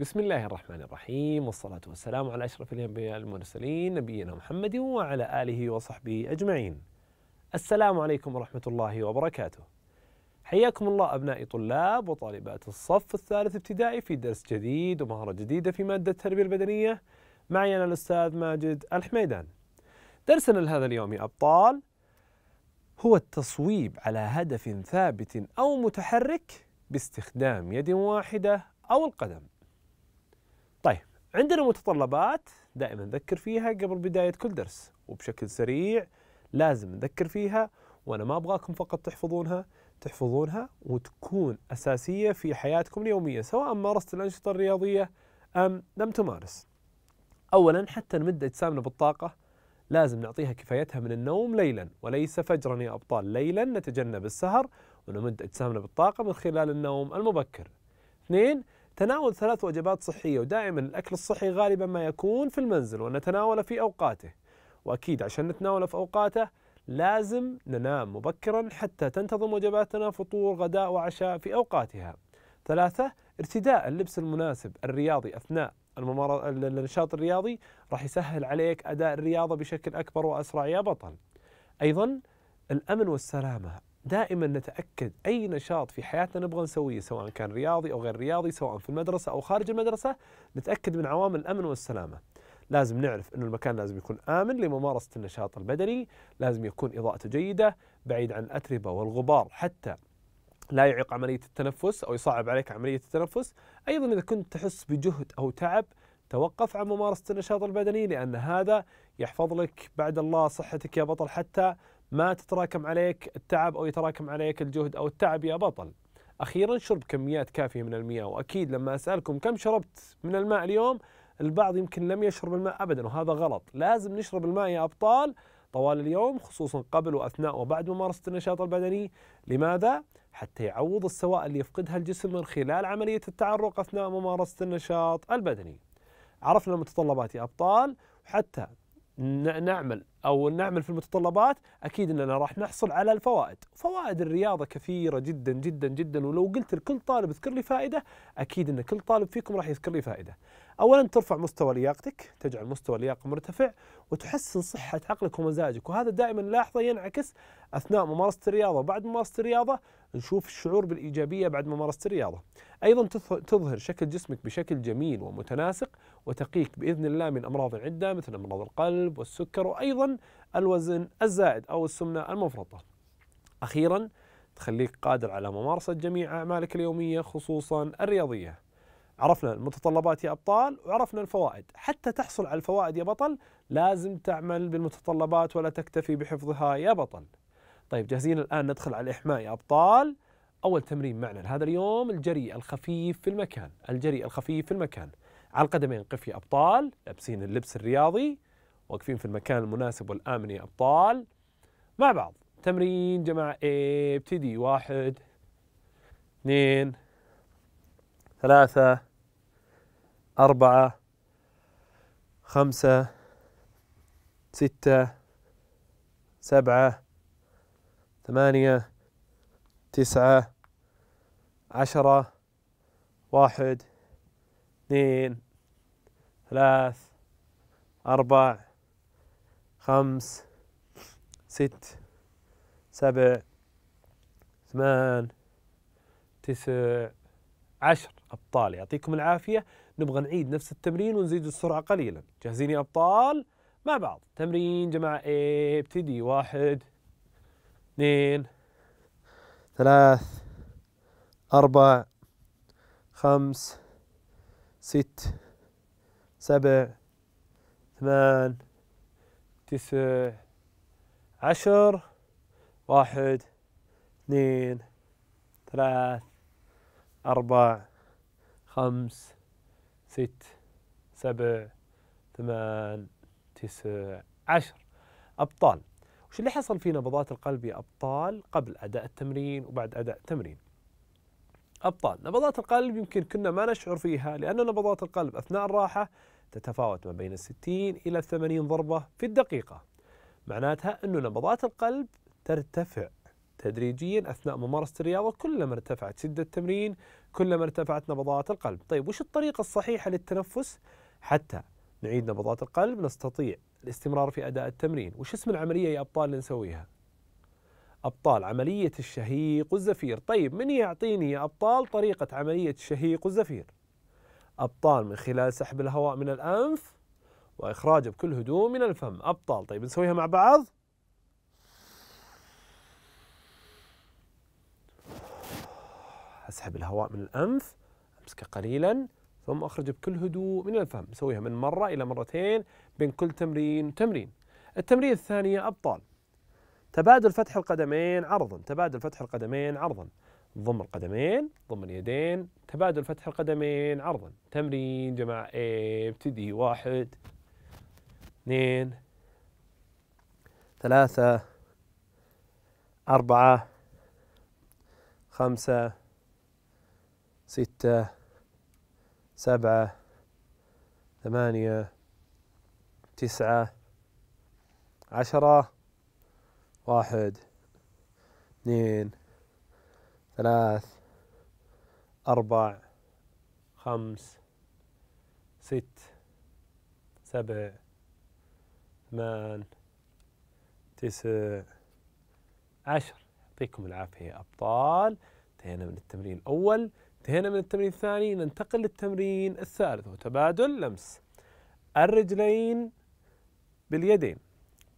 بسم الله الرحمن الرحيم والصلاة والسلام على أشرف الأنبياء المرسلين نبينا محمد وعلى آله وصحبه أجمعين. السلام عليكم ورحمة الله وبركاته. حياكم الله أبنائي طلاب وطالبات الصف الثالث ابتدائي في درس جديد ومهارة جديدة في مادة التربية البدنية. معي أنا الأستاذ ماجد الحميدان. درسنا لهذا اليوم يا أبطال هو التصويب على هدف ثابت أو متحرك باستخدام يد واحدة أو القدم. عندنا متطلبات دائما نذكر فيها قبل بداية كل درس وبشكل سريع لازم نذكر فيها وأنا ما أبغاكم فقط تحفظونها تحفظونها وتكون أساسية في حياتكم اليومية سواء مارست الأنشطة الرياضية أم لم تمارس أولا حتى نمد أجسامنا بالطاقة لازم نعطيها كفايتها من النوم ليلا وليس فجرا يا أبطال ليلا نتجنب السهر ونمد أجسامنا بالطاقة من خلال النوم المبكر اثنين تناول ثلاث وجبات صحية ودائما الأكل الصحي غالبا ما يكون في المنزل ونتناوله في أوقاته وأكيد عشان نتناوله في أوقاته لازم ننام مبكرا حتى تنتظم وجباتنا فطور غداء وعشاء في أوقاتها ثلاثة ارتداء اللبس المناسب الرياضي أثناء النشاط الرياضي راح يسهل عليك أداء الرياضة بشكل أكبر وأسرع يا بطل أيضا الأمن والسلامة دائما نتاكد اي نشاط في حياتنا نبغى نسويه سواء كان رياضي او غير رياضي سواء في المدرسه او خارج المدرسه نتاكد من عوامل الامن والسلامه لازم نعرف انه المكان لازم يكون امن لممارسه النشاط البدني لازم يكون اضاءته جيده بعيد عن الاتربه والغبار حتى لا يعيق عمليه التنفس او يصعب عليك عمليه التنفس ايضا اذا كنت تحس بجهد او تعب توقف عن ممارسه النشاط البدني لان هذا يحفظ لك بعد الله صحتك يا بطل حتى ما تتراكم عليك التعب أو يتراكم عليك الجهد أو التعب يا بطل أخيرا شرب كميات كافية من المياه وأكيد لما أسألكم كم شربت من الماء اليوم البعض يمكن لم يشرب الماء أبدا وهذا غلط لازم نشرب الماء يا أبطال طوال اليوم خصوصا قبل وأثناء وبعد ممارسة النشاط البدني لماذا؟ حتى يعوض السوائل اللي يفقدها الجسم من خلال عملية التعرق أثناء ممارسة النشاط البدني عرفنا المتطلبات يا أبطال حتى نعمل او نعمل في المتطلبات اكيد اننا راح نحصل على الفوائد، فوائد الرياضه كثيره جدا جدا جدا ولو قلت لكل طالب اذكر لي فائده اكيد ان كل طالب فيكم راح يذكر لي فائده. اولا ترفع مستوى لياقتك، تجعل مستوى اللياقه مرتفع وتحسن صحه عقلك ومزاجك، وهذا دائما لاحظه ينعكس اثناء ممارسه الرياضه، وبعد ممارسه الرياضه نشوف الشعور بالإيجابية بعد ممارسة الرياضة أيضا تظهر شكل جسمك بشكل جميل ومتناسق وتقيك بإذن الله من أمراض عدة مثل أمراض القلب والسكر وأيضا الوزن الزائد أو السمنة المفرطة أخيرا تخليك قادر على ممارسة جميع أعمالك اليومية خصوصا الرياضية عرفنا المتطلبات يا أبطال وعرفنا الفوائد حتى تحصل على الفوائد يا بطل لازم تعمل بالمتطلبات ولا تكتفي بحفظها يا بطل طيب جاهزين الآن ندخل على الإحماء يا أبطال أول تمرين معنا لهذا اليوم الجري الخفيف في المكان الجري الخفيف في المكان على القدمين قف يا أبطال لابسين اللبس الرياضي واقفين في المكان المناسب والآمن يا أبطال مع بعض تمرين جماعة ابتدي واحد اثنين ثلاثة أربعة خمسة ستة سبعة ثمانية تسعة عشرة واحد اثنين ثلاث أربع خمس ست سبع ثمان تسع عشر أبطال يعطيكم العافية نبغى نعيد نفس التمرين ونزيد السرعة قليلا جاهزين يا أبطال مع بعض تمرين جماعة ابتدي واحد اثنين ثلاث أربع خمس ست سبع ثمان تسع عشر واحد اثنين ثلاث أربع خمس ست سبع ثمان تسع عشر أبطال وش اللي حصل في نبضات القلب يا أبطال قبل أداء التمرين وبعد أداء التمرين أبطال نبضات القلب يمكن كنا ما نشعر فيها لأن نبضات القلب أثناء الراحة تتفاوت ما بين 60 إلى 80 ضربة في الدقيقة معناتها أن نبضات القلب ترتفع تدريجيا أثناء ممارسة الرياضة كلما ارتفعت شدة التمرين كلما ارتفعت نبضات القلب طيب وش الطريقة الصحيحة للتنفس حتى نعيد نبضات القلب نستطيع الاستمرار في أداء التمرين وش اسم العملية يا أبطال اللي نسويها أبطال عملية الشهيق والزفير طيب من يعطيني يا أبطال طريقة عملية الشهيق والزفير أبطال من خلال سحب الهواء من الأنف وإخراجه بكل هدوء من الفم أبطال طيب نسويها مع بعض أسحب الهواء من الأنف أمسكه قليلا ثم أخرج بكل هدوء من الفم سويها من مرة إلى مرتين بين كل تمرين وتمرين التمرين الثانية أبطال تبادل فتح القدمين عرضا تبادل فتح القدمين عرضا ضم القدمين ضم اليدين تبادل فتح القدمين عرضا تمرين جماعة ابتدي واحد اثنين ثلاثة أربعة خمسة ستة سبعة ثمانية تسعة عشرة واحد اثنين ثلاث أربع خمس ست سبع ثمان تسع عشر يعطيكم العافية يا أبطال انتهينا من التمرين الأول انتهينا من التمرين الثاني ننتقل للتمرين الثالث وتبادل لمس الرجلين باليدين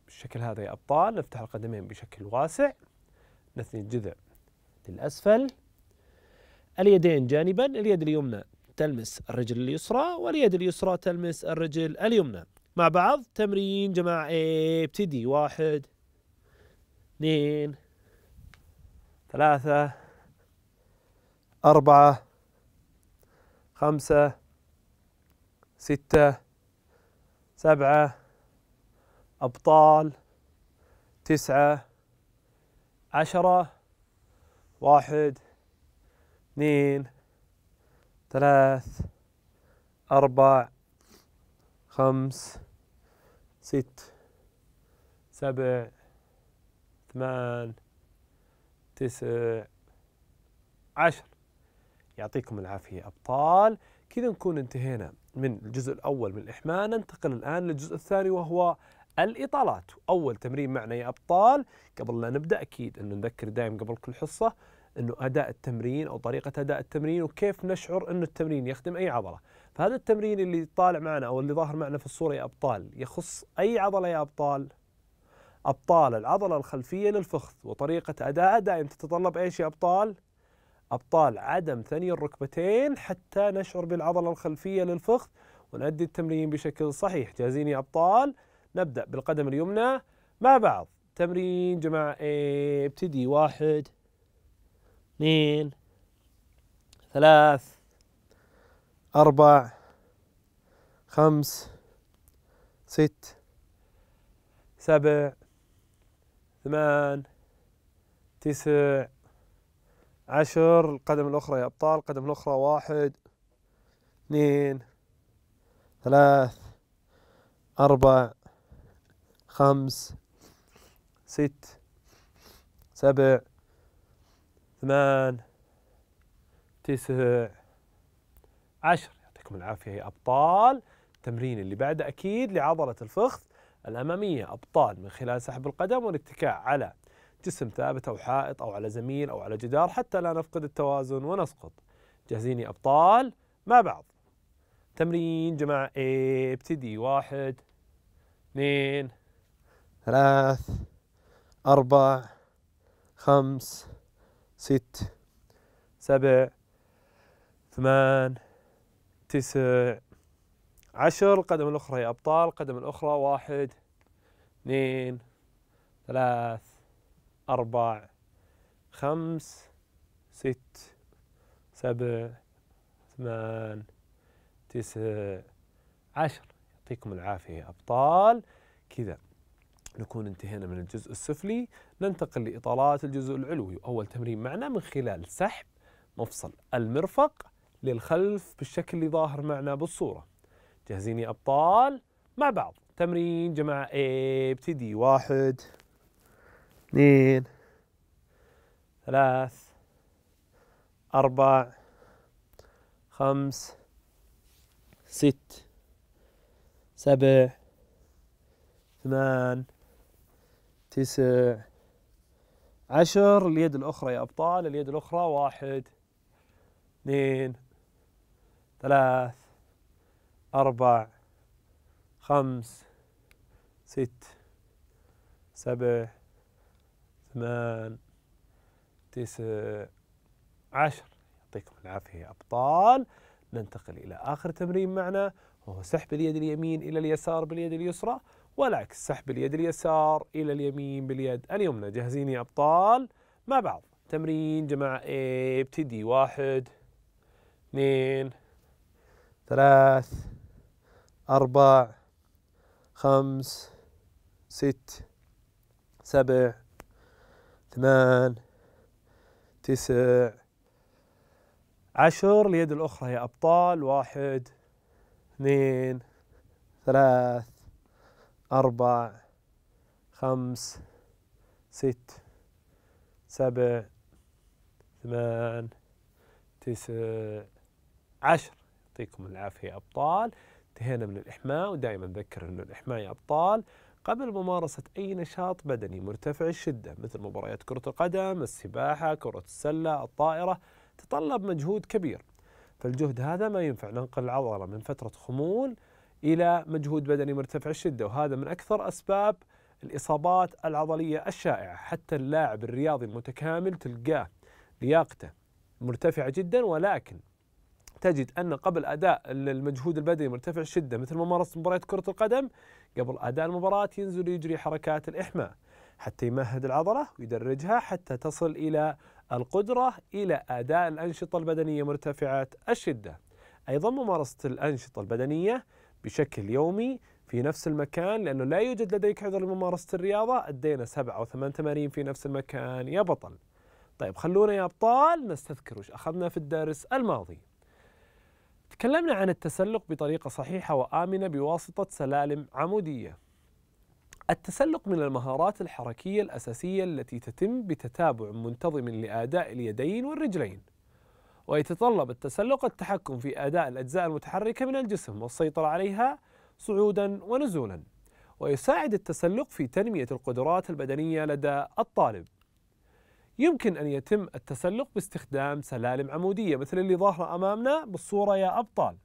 بالشكل هذا يا أبطال نفتح القدمين بشكل واسع نثني الجذع للأسفل اليدين جانبا اليد اليمنى تلمس الرجل اليسرى واليد اليسرى تلمس الرجل اليمنى مع بعض تمرين جماعة ابتدي واحد اثنين ثلاثة أربعة خمسة ستة سبعة أبطال تسعة عشرة واحد اثنين ثلاث أربع خمس ست سبع ثمان تسع عشر يعطيكم العافية أبطال كذا نكون انتهينا من الجزء الأول من الإحماء ننتقل الآن للجزء الثاني وهو الإطالات أول تمرين معنا يا أبطال قبل لا نبدأ أكيد أنه نذكر دائم قبل كل حصة أنه أداء التمرين أو طريقة أداء التمرين وكيف نشعر أنه التمرين يخدم أي عضلة فهذا التمرين اللي طالع معنا أو اللي ظاهر معنا في الصورة يا أبطال يخص أي عضلة يا أبطال أبطال العضلة الخلفية للفخذ وطريقة أداء دائم تتطلب إيش يا أبطال؟ أبطال عدم ثني الركبتين حتى نشعر بالعضلة الخلفية للفخذ ونؤدي التمرين بشكل صحيح جاهزين يا أبطال نبدأ بالقدم اليمنى مع بعض تمرين جماعة ابتدي واحد اثنين ثلاث أربع خمس ست سبع ثمان تسع عشر القدم الأخرى يا أبطال القدم الأخرى واحد اثنين ثلاث أربع خمس ست سبع ثمان تسع عشر يعطيكم العافية يا أبطال التمرين اللي بعده أكيد لعضلة الفخذ الأمامية أبطال من خلال سحب القدم والاتكاء على جسم ثابت أو حائط أو على زميل أو على جدار حتى لا نفقد التوازن ونسقط جاهزين يا أبطال مع بعض تمرين جماعة A ابتدي واحد اثنين ثلاث أربع خمس ست سبع ثمان تسع عشر القدم الأخرى يا أبطال القدم الأخرى واحد اثنين ثلاث أربع خمس ست سبع ثمان تسع عشر يعطيكم العافية يا أبطال كذا نكون انتهينا من الجزء السفلي ننتقل لإطالات الجزء العلوي أول تمرين معنا من خلال سحب مفصل المرفق للخلف بالشكل اللي ظاهر معنا بالصورة جاهزين يا أبطال مع بعض تمرين جماعة ابتدي واحد اثنين ثلاث أربع خمس ست سبع ثمان تسع عشر اليد الأخرى يا أبطال اليد الأخرى واحد اثنين ثلاث أربع خمس ست سبع ثمان تسع عشر يعطيكم العافية يا أبطال ننتقل إلى آخر تمرين معنا وهو سحب اليد اليمين إلى اليسار باليد اليسرى والعكس سحب اليد اليسار إلى اليمين باليد اليمنى جاهزين يا أبطال مع بعض تمرين جماعة ابتدي واحد اثنين ثلاث أربع خمس ست سبع ثمان تسع عشر اليد الأخرى يا أبطال واحد اثنين ثلاث أربع خمس ست سبع ثمان تسع عشر يعطيكم العافية يا أبطال انتهينا من الإحماء ودائما نذكر أن الإحماء يا أبطال قبل ممارسة أي نشاط بدني مرتفع الشدة مثل مباريات كرة القدم، السباحة، كرة السلة، الطائرة تطلب مجهود كبير فالجهد هذا ما ينفع ننقل العضلة من فترة خمول إلى مجهود بدني مرتفع الشدة وهذا من أكثر أسباب الإصابات العضلية الشائعة حتى اللاعب الرياضي المتكامل تلقاه لياقته مرتفعة جدا ولكن تجد أن قبل أداء المجهود البدني مرتفع الشدة مثل ممارسة مباراة كرة القدم قبل أداء المباراة ينزل يجري حركات الإحماء حتى يمهد العضلة ويدرجها حتى تصل إلى القدرة إلى أداء الأنشطة البدنية مرتفعة الشدة أيضا ممارسة الأنشطة البدنية بشكل يومي في نفس المكان لأنه لا يوجد لديك عذر لممارسة الرياضة أدينا سبعة أو ثمان تمارين في نفس المكان يا بطل طيب خلونا يا أبطال نستذكر وش أخذنا في الدرس الماضي تكلمنا عن التسلق بطريقة صحيحة وآمنة بواسطة سلالم عمودية. التسلق من المهارات الحركية الأساسية التي تتم بتتابع منتظم لأداء اليدين والرجلين. ويتطلب التسلق التحكم في أداء الأجزاء المتحركة من الجسم والسيطرة عليها صعودا ونزولا. ويساعد التسلق في تنمية القدرات البدنية لدى الطالب. يمكن أن يتم التسلق باستخدام سلالم عمودية مثل اللي ظاهرة أمامنا بالصورة يا أبطال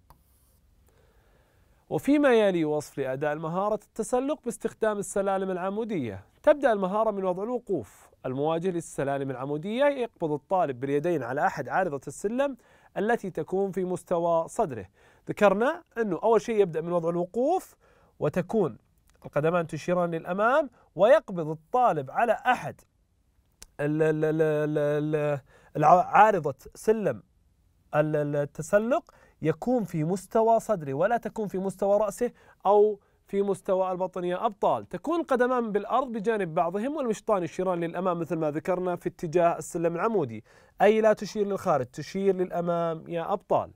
وفيما يلي وصف لأداء مهارة التسلق باستخدام السلالم العمودية تبدأ المهارة من وضع الوقوف المواجه للسلالم العمودية يقبض الطالب باليدين على أحد عارضة السلم التي تكون في مستوى صدره ذكرنا أنه أول شيء يبدأ من وضع الوقوف وتكون القدمان تشيران للأمام ويقبض الطالب على أحد عارضة سلم التسلق يكون في مستوى صدره ولا تكون في مستوى رأسه أو في مستوى البطنية أبطال تكون قدمان بالأرض بجانب بعضهم والمشطان يشيران للأمام مثل ما ذكرنا في اتجاه السلم العمودي أي لا تشير للخارج تشير للأمام يا أبطال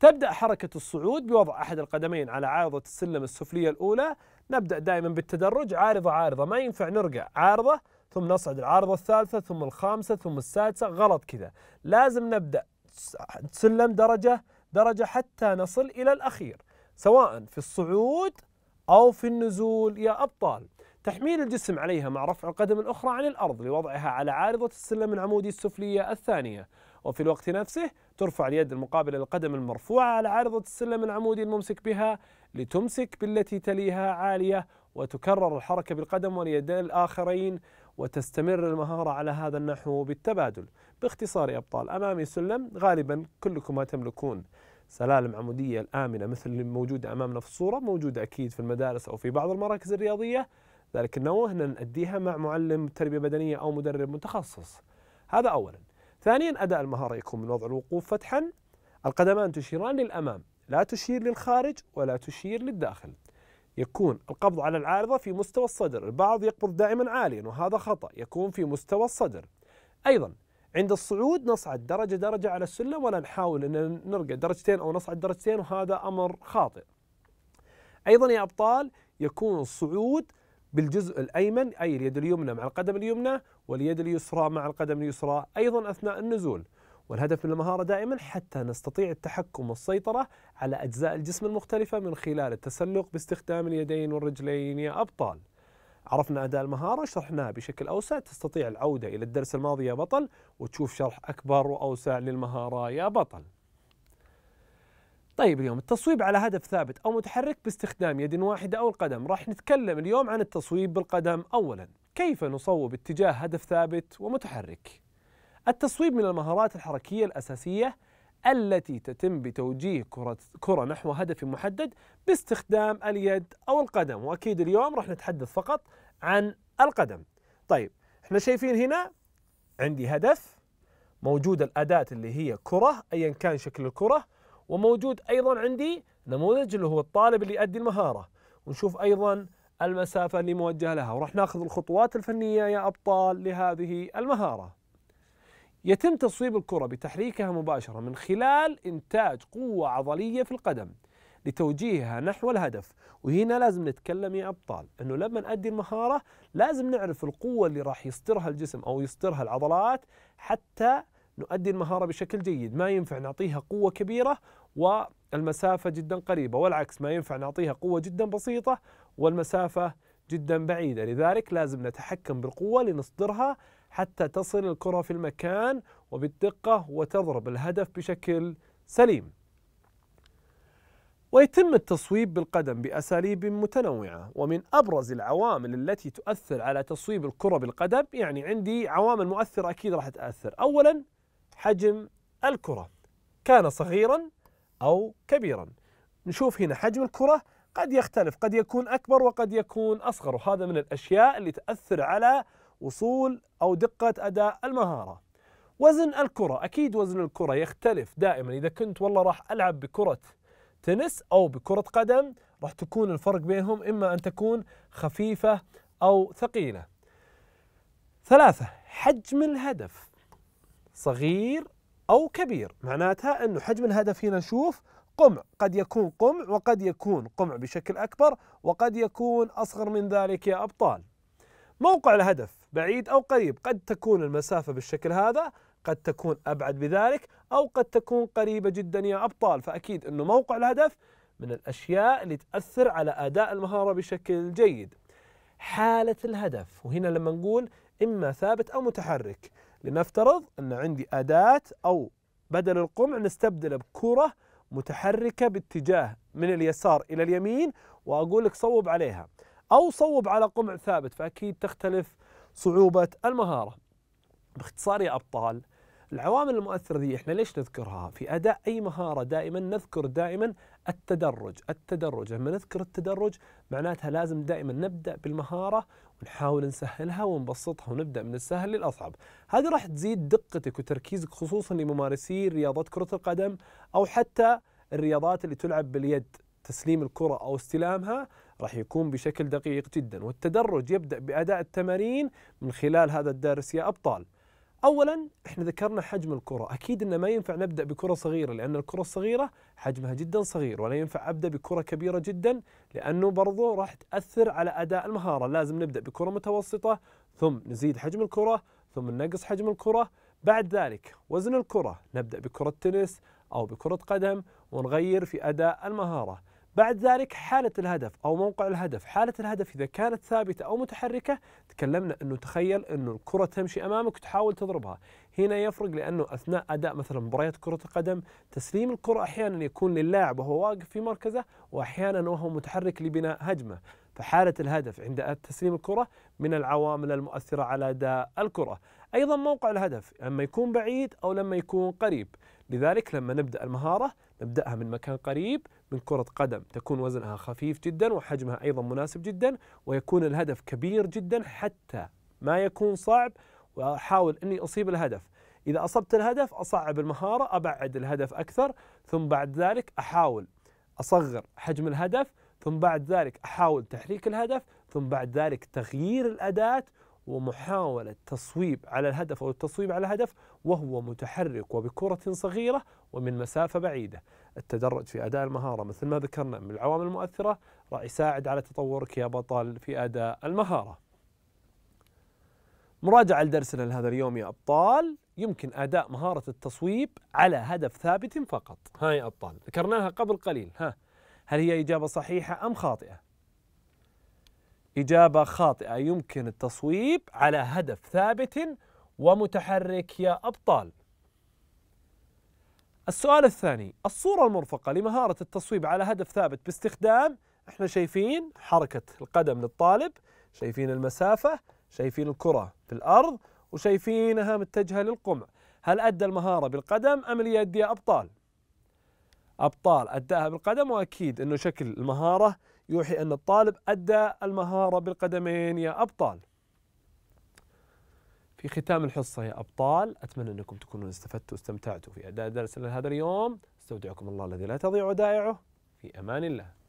تبدأ حركة الصعود بوضع أحد القدمين على عارضة السلم السفلية الأولى نبدأ دائما بالتدرج عارضة عارضة ما ينفع نرجع عارضة ثم نصعد العارضة الثالثة ثم الخامسة ثم السادسة غلط كذا لازم نبدأ سلم درجة درجة حتى نصل إلى الأخير سواء في الصعود أو في النزول يا أبطال تحميل الجسم عليها مع رفع القدم الأخرى عن الأرض لوضعها على عارضة السلم العمودي السفلية الثانية وفي الوقت نفسه ترفع اليد المقابلة للقدم المرفوعة على عارضة السلم العمودي الممسك بها لتمسك بالتي تليها عالية وتكرر الحركة بالقدم واليدين الآخرين وتستمر المهارة على هذا النحو بالتبادل باختصار أبطال أمامي سلم غالبا كلكم ما تملكون سلالم عمودية الآمنة مثل اللي موجودة أمامنا في الصورة موجودة أكيد في المدارس أو في بعض المراكز الرياضية ذلك النوع هنا نأديها مع معلم تربية بدنية أو مدرب متخصص هذا أولا ثانيا أداء المهارة يكون من وضع الوقوف فتحا القدمان تشيران للأمام لا تشير للخارج ولا تشير للداخل يكون القبض على العارضة في مستوى الصدر البعض يقبض دائما عاليا وهذا خطأ يكون في مستوى الصدر أيضا عند الصعود نصعد درجة درجة على السلم ولا نحاول أن نرقى درجتين أو نصعد درجتين وهذا أمر خاطئ أيضا يا أبطال يكون الصعود بالجزء الأيمن أي اليد اليمنى مع القدم اليمنى واليد اليسرى مع القدم اليسرى أيضا أثناء النزول والهدف من المهارة دائما حتى نستطيع التحكم والسيطرة على أجزاء الجسم المختلفة من خلال التسلق باستخدام اليدين والرجلين يا أبطال عرفنا أداء المهارة شرحناها بشكل أوسع تستطيع العودة إلى الدرس الماضي يا بطل وتشوف شرح أكبر وأوسع للمهارة يا بطل طيب اليوم التصويب على هدف ثابت أو متحرك باستخدام يد واحدة أو القدم راح نتكلم اليوم عن التصويب بالقدم أولا كيف نصوب اتجاه هدف ثابت ومتحرك التصويب من المهارات الحركية الأساسية التي تتم بتوجيه كرة, كرة نحو هدف محدد باستخدام اليد أو القدم وأكيد اليوم راح نتحدث فقط عن القدم طيب احنا شايفين هنا عندي هدف موجود الأداة اللي هي كرة أيا كان شكل الكرة وموجود أيضا عندي نموذج اللي هو الطالب اللي يؤدي المهارة ونشوف أيضا المسافة اللي موجهة لها وراح ناخذ الخطوات الفنية يا أبطال لهذه المهارة يتم تصويب الكرة بتحريكها مباشرة من خلال إنتاج قوة عضلية في القدم لتوجيهها نحو الهدف وهنا لازم نتكلم يا أبطال أنه لما نأدي المهارة لازم نعرف القوة اللي راح يصدرها الجسم أو يصدرها العضلات حتى نؤدي المهارة بشكل جيد ما ينفع نعطيها قوة كبيرة والمسافة جدا قريبة والعكس ما ينفع نعطيها قوة جدا بسيطة والمسافة جدا بعيدة لذلك لازم نتحكم بالقوة لنصدرها حتى تصل الكرة في المكان وبالدقة وتضرب الهدف بشكل سليم ويتم التصويب بالقدم بأساليب متنوعة ومن أبرز العوامل التي تؤثر على تصويب الكرة بالقدم يعني عندي عوامل مؤثرة أكيد راح تأثر أولا حجم الكرة كان صغيرا أو كبيرا نشوف هنا حجم الكرة قد يختلف قد يكون أكبر وقد يكون أصغر وهذا من الأشياء اللي تأثر على وصول أو دقة أداء المهارة وزن الكرة أكيد وزن الكرة يختلف دائما إذا كنت والله راح ألعب بكرة تنس أو بكرة قدم راح تكون الفرق بينهم إما أن تكون خفيفة أو ثقيلة ثلاثة حجم الهدف صغير أو كبير معناتها أنه حجم الهدف هنا نشوف قمع قد يكون قمع وقد يكون قمع بشكل أكبر وقد يكون أصغر من ذلك يا أبطال موقع الهدف بعيد أو قريب قد تكون المسافة بالشكل هذا قد تكون أبعد بذلك أو قد تكون قريبة جدا يا أبطال فأكيد أنه موقع الهدف من الأشياء اللي تأثر على أداء المهارة بشكل جيد حالة الهدف وهنا لما نقول إما ثابت أو متحرك لنفترض أن عندي أداة أو بدل القمع نستبدله بكرة متحركة باتجاه من اليسار إلى اليمين وأقول لك صوب عليها أو صوب على قمع ثابت فأكيد تختلف صعوبة المهارة باختصار يا أبطال العوامل المؤثرة ذي احنا ليش نذكرها؟ في أداء أي مهارة دائما نذكر دائما التدرج، التدرج، لما نذكر التدرج معناتها لازم دائما نبدأ بالمهارة ونحاول نسهلها ونبسطها ونبدأ من السهل للأصعب، هذه راح تزيد دقتك وتركيزك خصوصا لممارسي رياضات كرة القدم أو حتى الرياضات اللي تلعب باليد، تسليم الكرة أو استلامها راح يكون بشكل دقيق جدا والتدرج يبدأ بأداء التمارين من خلال هذا الدرس يا أبطال اولا احنا ذكرنا حجم الكره اكيد انه ما ينفع نبدا بكره صغيره لان الكره الصغيره حجمها جدا صغير ولا ينفع ابدا بكره كبيره جدا لانه برضه راح تاثر على اداء المهاره لازم نبدا بكره متوسطه ثم نزيد حجم الكره ثم ننقص حجم الكره بعد ذلك وزن الكره نبدا بكره تنس او بكره قدم ونغير في اداء المهاره بعد ذلك حالة الهدف أو موقع الهدف حالة الهدف إذا كانت ثابتة أو متحركة تكلمنا أنه تخيل أنه الكرة تمشي أمامك وتحاول تضربها هنا يفرق لأنه أثناء أداء مثلا مباريات كرة القدم تسليم الكرة أحيانا يكون للاعب وهو واقف في مركزه وأحيانا وهو متحرك لبناء هجمة فحالة الهدف عند تسليم الكرة من العوامل المؤثرة على أداء الكرة أيضا موقع الهدف لما يكون بعيد أو لما يكون قريب لذلك لما نبدأ المهارة نبدأها من مكان قريب من كرة قدم تكون وزنها خفيف جدا وحجمها أيضا مناسب جدا ويكون الهدف كبير جدا حتى ما يكون صعب وأحاول أني أصيب الهدف إذا أصبت الهدف أصعب المهارة أبعد الهدف أكثر ثم بعد ذلك أحاول أصغر حجم الهدف ثم بعد ذلك أحاول تحريك الهدف ثم بعد ذلك تغيير الأداة ومحاولة تصويب على الهدف أو التصويب على الهدف وهو متحرك وبكرة صغيرة ومن مسافة بعيدة التدرج في أداء المهارة مثل ما ذكرنا من العوامل المؤثرة راح يساعد على تطورك يا بطل في أداء المهارة مراجعة لدرسنا لهذا اليوم يا أبطال يمكن أداء مهارة التصويب على هدف ثابت فقط ها يا أبطال ذكرناها قبل قليل ها هل هي إجابة صحيحة أم خاطئة إجابة خاطئة يمكن التصويب على هدف ثابت ومتحرك يا أبطال السؤال الثاني الصورة المرفقة لمهارة التصويب على هدف ثابت باستخدام احنا شايفين حركة القدم للطالب شايفين المسافة شايفين الكرة في الأرض وشايفينها متجهة للقمع هل أدى المهارة بالقدم أم اليد يا أبطال؟ أبطال أداها بالقدم وأكيد أنه شكل المهارة يوحي أن الطالب أدى المهارة بالقدمين يا أبطال في ختام الحصة يا أبطال أتمنى أنكم تكونوا استفدتوا واستمتعتوا في أداء درسنا هذا اليوم استودعكم الله الذي لا تضيع ودائعه في أمان الله